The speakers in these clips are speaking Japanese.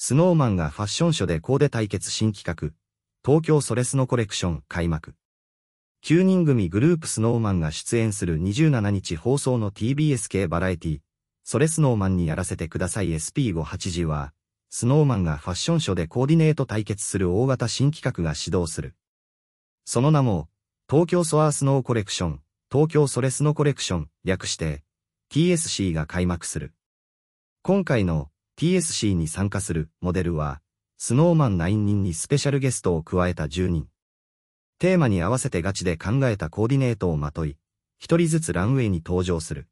スノーマンがファッションショーでコーデ対決新企画、東京ソレスノコレクション開幕。9人組グループスノーマンが出演する27日放送の TBS 系バラエティ、ソレスノーマンにやらせてください SP58 時は、スノーマンがファッションショーでコーディネート対決する大型新企画が始動する。その名も、東京ソアースノーコレクション、東京ソレスノコレクション、略して、TSC が開幕する。今回の TSC に参加するモデルは、スノーマン9人にスペシャルゲストを加えた10人。テーマに合わせてガチで考えたコーディネートをまとい、一人ずつランウェイに登場する。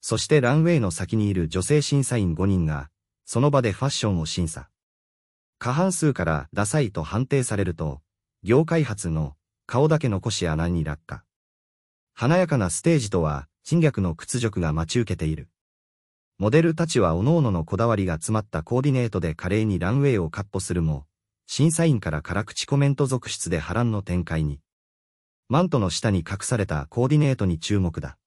そしてランウェイの先にいる女性審査員5人が、その場でファッションを審査。過半数からダサいと判定されると、業界初の顔だけ残し穴に落下。華やかなステージとは、侵略の屈辱が待ち受けている。モデルたちは各々のこだわりが詰まったコーディネートで華麗にランウェイをカッポするも、審査員から辛口コメント続出で波乱の展開に。マントの下に隠されたコーディネートに注目だ。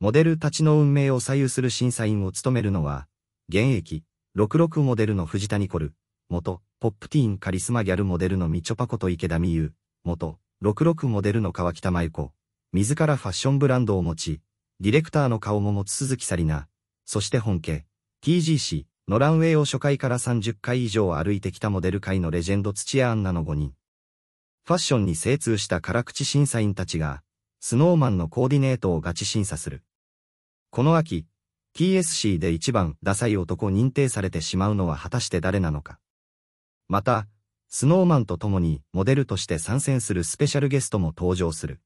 モデルたちの運命を左右する審査員を務めるのは、現役、66モデルの藤田ニコル、元、ポップティーンカリスマギャルモデルのみちょぱこと池田美優、元、66モデルの川北舞子、自らファッションブランドを持ち、ディレクターの顔も持つ鈴木紗理奈、そして本家、TGC のランウェイを初回から30回以上歩いてきたモデル界のレジェンド土屋アンナの5人。ファッションに精通した辛口審査員たちが、スノーマンのコーディネートをガチ審査する。この秋、TSC で一番ダサい男認定されてしまうのは果たして誰なのか。また、スノーマンと共にモデルとして参戦するスペシャルゲストも登場する。